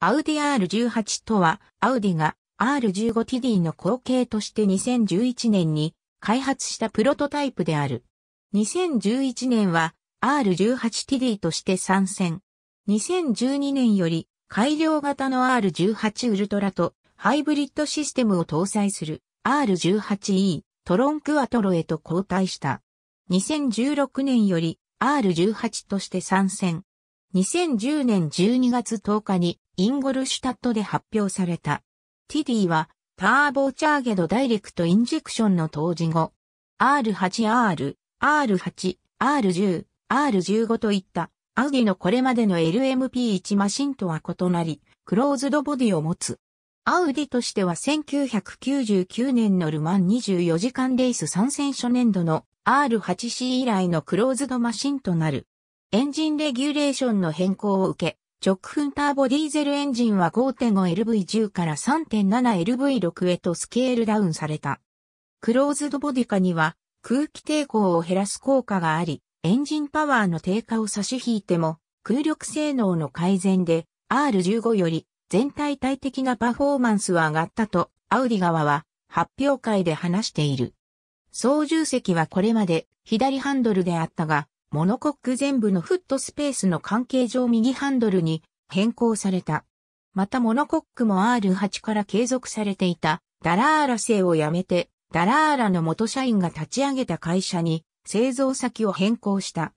アウディ R18 とは、アウディが R15TD の後継として2011年に開発したプロトタイプである。2011年は R18TD として参戦。2012年より改良型の R18 ウルトラとハイブリッドシステムを搭載する R18E トロンクアトロへと交代した。2016年より R18 として参戦。2010年12月10日にインゴルシュタットで発表された。ティディはターボチャーゲドダイレクトインジェクションの当時後、R8R、R8、R10、R15 といったアウディのこれまでの LMP1 マシンとは異なり、クローズドボディを持つ。アウディとしては1999年のルマン24時間レース参戦初年度の R8C 以来のクローズドマシンとなる。エンジンレギュレーションの変更を受け、直噴ターボディーゼルエンジンは 5.5LV10 から 3.7LV6 へとスケールダウンされた。クローズドボディカには空気抵抗を減らす効果があり、エンジンパワーの低下を差し引いても、空力性能の改善で R15 より全体体的なパフォーマンスは上がったと、アウディ側は発表会で話している。操縦席はこれまで左ハンドルであったが、モノコック全部のフットスペースの関係上右ハンドルに変更された。またモノコックも R8 から継続されていたダラーラ製をやめてダラーラの元社員が立ち上げた会社に製造先を変更した。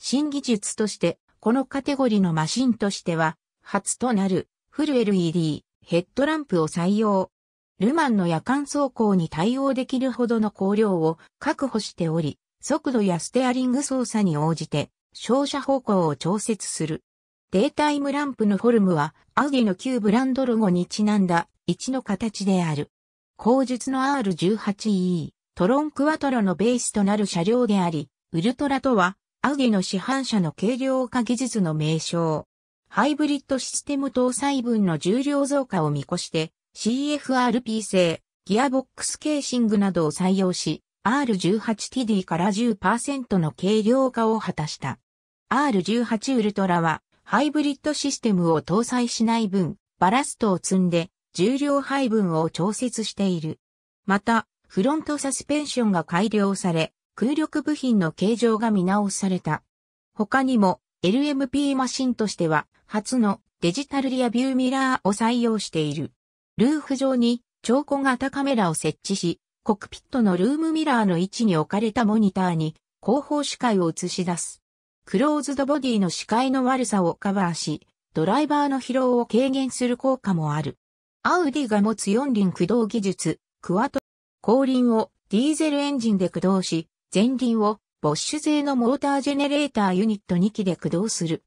新技術としてこのカテゴリのマシンとしては初となるフル LED ヘッドランプを採用。ルマンの夜間走行に対応できるほどの光量を確保しており、速度やステアリング操作に応じて、照射方向を調節する。データイムランプのフォルムは、アウディの旧ブランドロゴにちなんだ、1の形である。後述の R18E、トロンクワトロのベースとなる車両であり、ウルトラとは、アウディの市販車の軽量化技術の名称。ハイブリッドシステム搭載分の重量増加を見越して、CFRP 製、ギアボックスケーシングなどを採用し、R18TD から10%の軽量化を果たした。R18 ウルトラはハイブリッドシステムを搭載しない分、バラストを積んで重量配分を調節している。また、フロントサスペンションが改良され、空力部品の形状が見直された。他にも、LMP マシンとしては、初のデジタルリアビューミラーを採用している。ルーフ上に、超小型カメラを設置し、コックピットのルームミラーの位置に置かれたモニターに後方視界を映し出す。クローズドボディの視界の悪さをカバーし、ドライバーの疲労を軽減する効果もある。アウディが持つ四輪駆動技術、クワト、後輪をディーゼルエンジンで駆動し、前輪をボッシュ製のモータージェネレーターユニット2機で駆動する。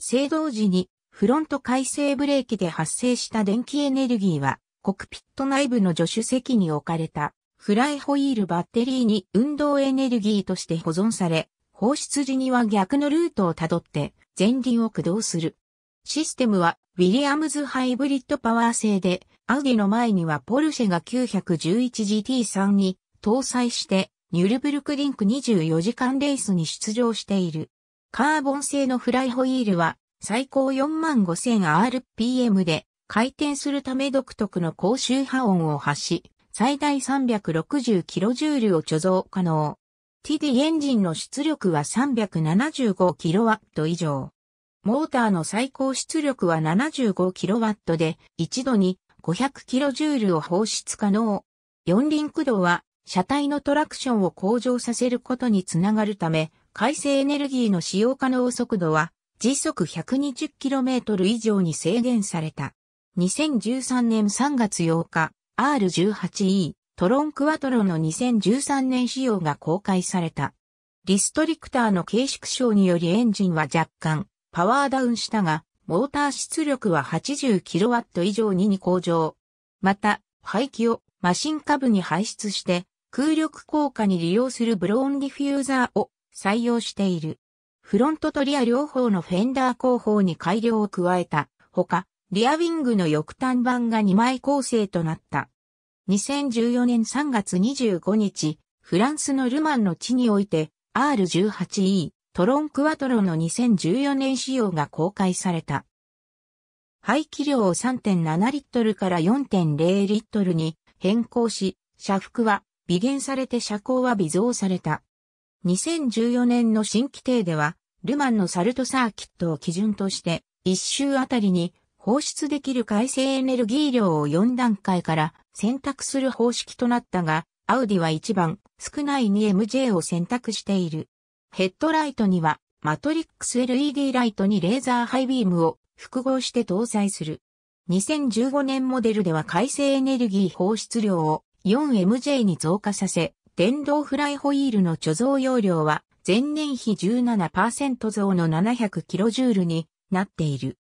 制動時にフロント回生ブレーキで発生した電気エネルギーはコックピット内部の助手席に置かれたフライホイールバッテリーに運動エネルギーとして保存され、放出時には逆のルートをたどって前輪を駆動する。システムはウィリアムズハイブリッドパワー製で、アウディの前にはポルシェが 911GT3 に搭載してニュルブルクリンク24時間レースに出場している。カーボン製のフライホイールは最高 45000rpm で回転するため独特の高周波音を発し、最大 360kJ を貯蔵可能。TD エンジンの出力は 375kW 以上。モーターの最高出力は 75kW で、一度に 500kJ を放出可能。四輪駆動は、車体のトラクションを向上させることにつながるため、回生エネルギーの使用可能速度は、時速 120km 以上に制限された。2013年3月8日、R18E トロンクワトロの2013年仕様が公開された。リストリクターの軽縮小によりエンジンは若干パワーダウンしたが、モーター出力は 80kW 以上にに向上。また、排気をマシン下部に排出して空力効果に利用するブローンディフューザーを採用している。フロントとリア両方のフェンダー後方に改良を加えた。ほか、リアウィングの翼端板が2枚構成となった。2014年3月25日、フランスのルマンの地において R18E トロンクワトロの2014年仕様が公開された。排気量を3.7リットルから4.0リットルに変更し、車幅は微減されて車高は微増された。2014年の新規定では、ルマンのサルトサーキットを基準として、1周あたりに放出できる改正エネルギー量を4段階から選択する方式となったが、アウディは1番、少ない 2MJ を選択している。ヘッドライトには、マトリックス LED ライトにレーザーハイビームを複合して搭載する。2015年モデルでは改正エネルギー放出量を 4MJ に増加させ、電動フライホイールの貯蔵容量は前年比17%増の 700kJ になっている。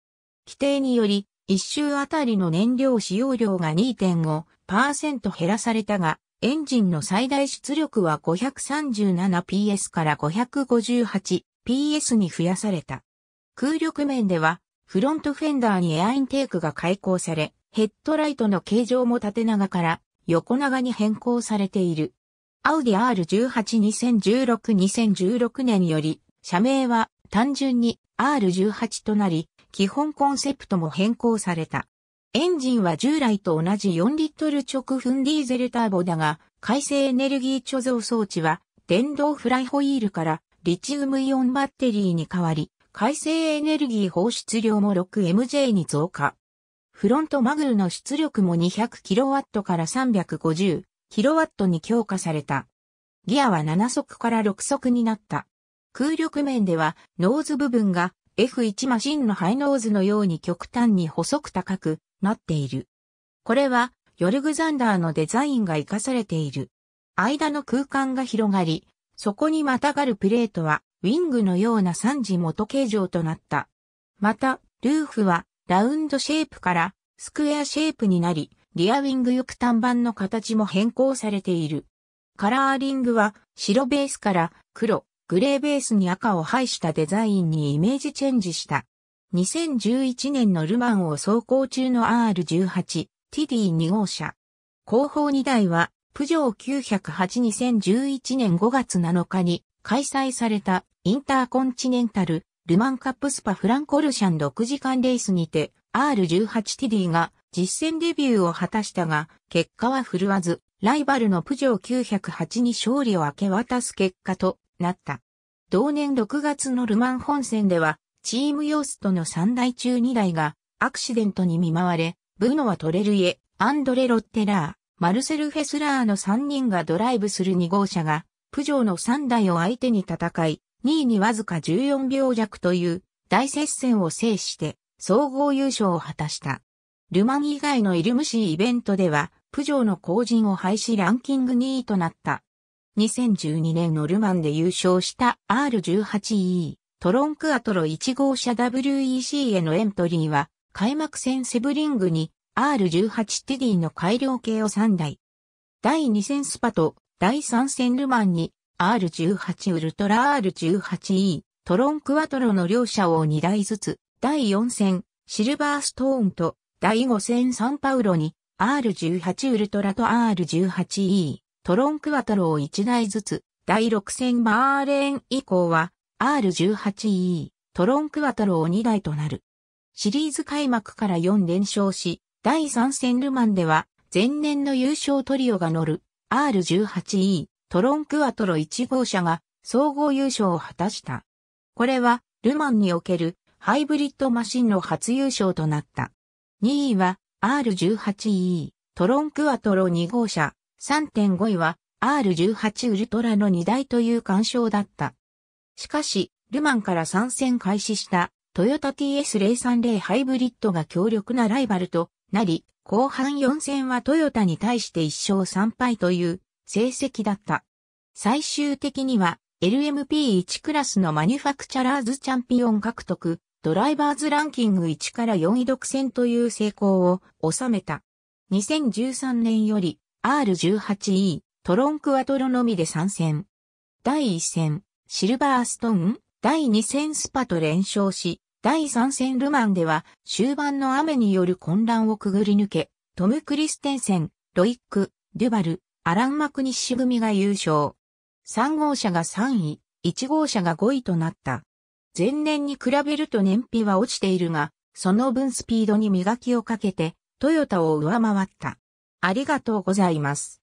規定により、一周あたりの燃料使用量が2.5%減らされたが、エンジンの最大出力は 537PS から 558PS に増やされた。空力面では、フロントフェンダーにエアインテークが開口され、ヘッドライトの形状も縦長から横長に変更されている。アウディ R18 2016-2016年より、社名は単純に R18 となり、基本コンセプトも変更された。エンジンは従来と同じ4リットル直噴ディーゼルターボだが、改正エネルギー貯蔵装置は、電動フライホイールからリチウムイオンバッテリーに変わり、改正エネルギー放出量も 6MJ に増加。フロントマグルの出力も 200kW から 350kW に強化された。ギアは7速から6速になった。空力面ではノーズ部分が F1 マシンのハイノーズのように極端に細く高くなっている。これはヨルグザンダーのデザインが活かされている。間の空間が広がり、そこにまたがるプレートはウィングのような三次元形状となった。また、ルーフはラウンドシェイプからスクエアシェイプになり、リアウィング翼端板の形も変更されている。カラーリングは白ベースから黒、グレーベースに赤を配したデザインにイメージチェンジした。2011年のルマンを走行中の R18、t d 2号車。後方2台は、プジョー9082011年5月7日に開催されたインターコンチネンタルルマンカップスパフランコルシャン6時間レースにて R18 t d が実戦デビューを果たしたが、結果は振るわず、ライバルのプジョー908に勝利を明け渡す結果となった。同年6月のルマン本戦では、チームヨーストの3台中2台がアクシデントに見舞われ、ブノはトレルイエ、アンドレ・ロッテラー、マルセル・フェスラーの3人がドライブする2号車が、プジョーの3台を相手に戦い、2位にわずか14秒弱という大接戦を制して総合優勝を果たした。ルマン以外のイルムシーイベントでは、プジョーの後陣を廃止ランキング2位となった。2012年のルマンで優勝した R18E トロンクアトロ1号車 WEC へのエントリーは開幕戦セブリングに R18TD の改良系を3台。第2戦スパと第3戦ルマンに R18 ウルトラ R18E トロンクアトロの両車を2台ずつ第4戦シルバーストーンと第5戦サンパウロに R18 ウルトラと R18E トロンクワトロを1台ずつ、第6戦バーレーン以降は R18E トロンクワトロを2台となる。シリーズ開幕から4連勝し、第3戦ルマンでは前年の優勝トリオが乗る R18E トロンクワトロ1号車が総合優勝を果たした。これはルマンにおけるハイブリッドマシンの初優勝となった。2位は R18E トロンクワトロ2号車3.5位は R18 ウルトラの2台という干渉だった。しかし、ルマンから参戦開始したトヨタ TS030 ハイブリッドが強力なライバルとなり、後半4戦はトヨタに対して1勝3敗という成績だった。最終的には LMP1 クラスのマニュファクチャラーズチャンピオン獲得、ドライバーズランキング1から4位独占という成功を収めた。2013年より R18E、トロンクワトロのみで参戦。第1戦、シルバーストーン、第2戦スパと連勝し、第3戦ルマンでは終盤の雨による混乱をくぐり抜け、トム・クリステンセン、ロイック、デュバル、アラン・マクニッシュ組が優勝。3号車が3位、1号車が5位となった。前年に比べると燃費は落ちているが、その分スピードに磨きをかけて、トヨタを上回った。ありがとうございます。